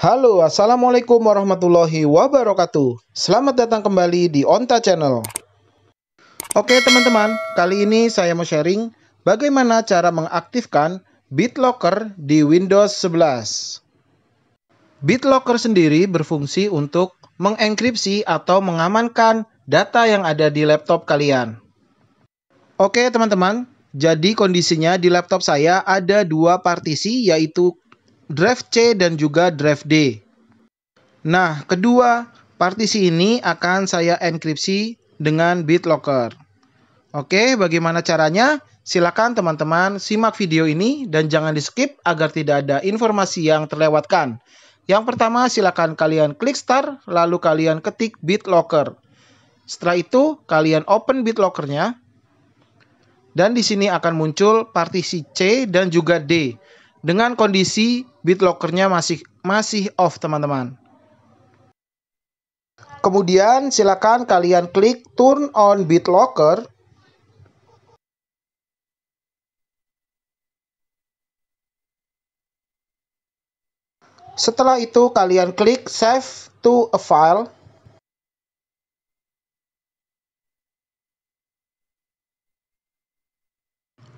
Halo, Assalamualaikum warahmatullahi wabarakatuh. Selamat datang kembali di Onta Channel. Oke teman-teman, kali ini saya mau sharing bagaimana cara mengaktifkan BitLocker di Windows 11. BitLocker sendiri berfungsi untuk mengenkripsi atau mengamankan data yang ada di laptop kalian. Oke teman-teman, jadi kondisinya di laptop saya ada dua partisi yaitu drive C dan juga drive D. Nah, kedua partisi ini akan saya enkripsi dengan BitLocker. Oke, bagaimana caranya? Silakan teman-teman simak video ini dan jangan di-skip agar tidak ada informasi yang terlewatkan. Yang pertama, silakan kalian klik start lalu kalian ketik BitLocker. Setelah itu, kalian open BitLocker-nya. Dan di sini akan muncul partisi C dan juga D dengan kondisi BitLockernya masih masih off teman-teman. Kemudian silakan kalian klik turn on BitLocker. Setelah itu kalian klik save to a file.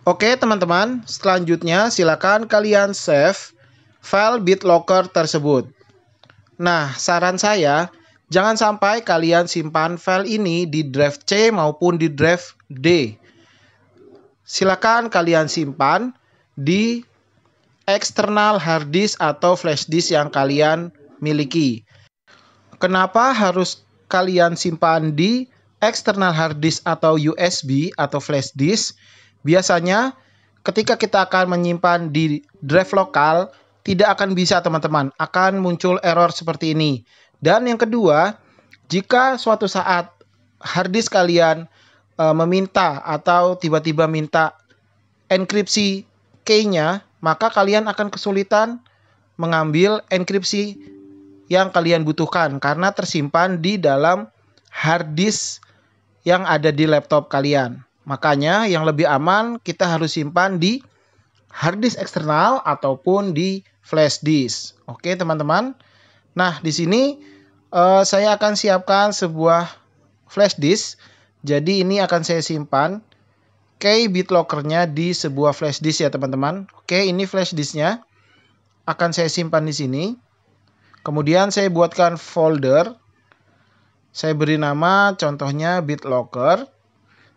Oke teman-teman, selanjutnya silakan kalian save file BitLocker tersebut. Nah, saran saya, jangan sampai kalian simpan file ini di drive C maupun di drive D. Silakan kalian simpan di external hard disk atau flash disk yang kalian miliki. Kenapa harus kalian simpan di external hard disk atau USB atau flash disk? Biasanya ketika kita akan menyimpan di drive lokal tidak akan bisa teman-teman, akan muncul error seperti ini. Dan yang kedua, jika suatu saat harddisk kalian e, meminta atau tiba-tiba minta enkripsi key-nya, maka kalian akan kesulitan mengambil enkripsi yang kalian butuhkan karena tersimpan di dalam harddisk yang ada di laptop kalian. Makanya yang lebih aman kita harus simpan di hard disk eksternal ataupun di flash disk. Oke teman-teman. Nah di sini uh, saya akan siapkan sebuah flash disk. Jadi ini akan saya simpan key bit lockernya di sebuah flash disk ya teman-teman. Oke, ini flash disknya akan saya simpan di sini. Kemudian saya buatkan folder. Saya beri nama contohnya locker.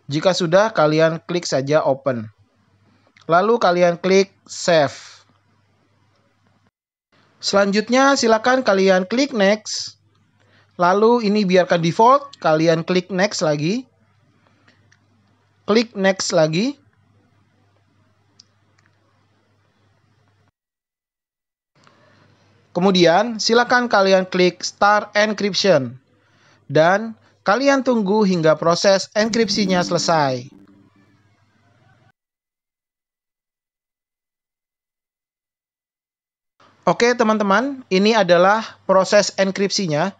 Jika sudah, kalian klik saja open. Lalu kalian klik save. Selanjutnya silakan kalian klik next. Lalu ini biarkan default, kalian klik next lagi. Klik next lagi. Kemudian, silakan kalian klik Start Encryption. Dan Kalian tunggu hingga proses enkripsinya selesai. Oke teman-teman, ini adalah proses enkripsinya.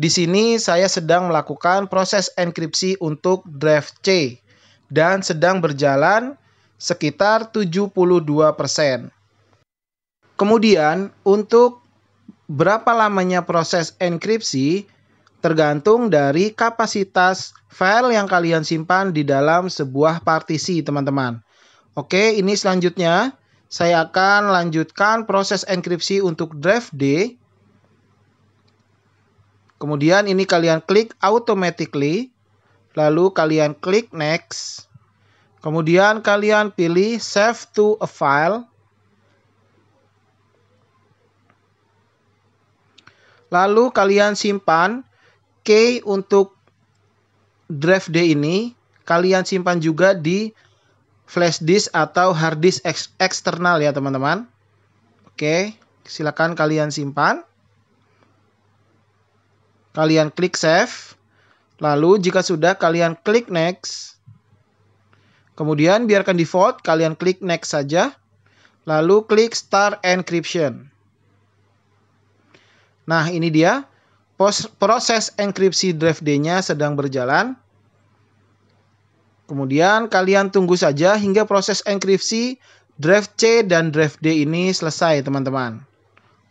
Di sini saya sedang melakukan proses enkripsi untuk drive C dan sedang berjalan sekitar 72%. Kemudian untuk berapa lamanya proses enkripsi, tergantung dari kapasitas file yang kalian simpan di dalam sebuah partisi, teman-teman. Oke, ini selanjutnya saya akan lanjutkan proses enkripsi untuk drive D. Kemudian ini kalian klik automatically, lalu kalian klik next. Kemudian kalian pilih save to a file. Lalu kalian simpan Oke untuk drive D ini kalian simpan juga di flash disk atau hard disk ek eksternal ya teman-teman. Oke, silakan kalian simpan. Kalian klik save. Lalu jika sudah kalian klik next. Kemudian biarkan default, kalian klik next saja. Lalu klik start encryption. Nah, ini dia proses enkripsi drive D-nya sedang berjalan. Kemudian kalian tunggu saja hingga proses enkripsi drive C dan drive D ini selesai, teman-teman.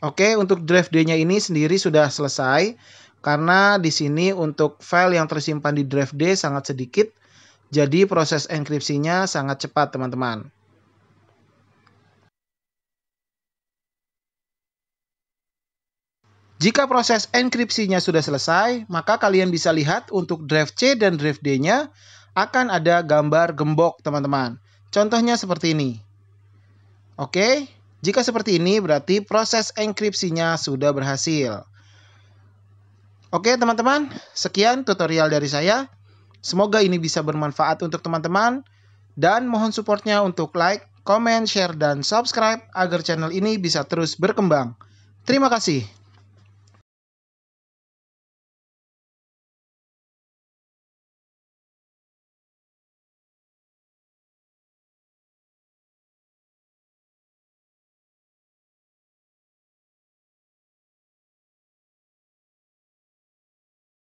Oke, untuk drive D-nya ini sendiri sudah selesai karena di sini untuk file yang tersimpan di drive D sangat sedikit. Jadi proses enkripsinya sangat cepat, teman-teman. Jika proses enkripsinya sudah selesai, maka kalian bisa lihat untuk drive C dan drive D-nya akan ada gambar gembok, teman-teman. Contohnya seperti ini. Oke, jika seperti ini berarti proses enkripsinya sudah berhasil. Oke, teman-teman, sekian tutorial dari saya. Semoga ini bisa bermanfaat untuk teman-teman dan mohon supportnya untuk like, comment, share, dan subscribe agar channel ini bisa terus berkembang. Terima kasih.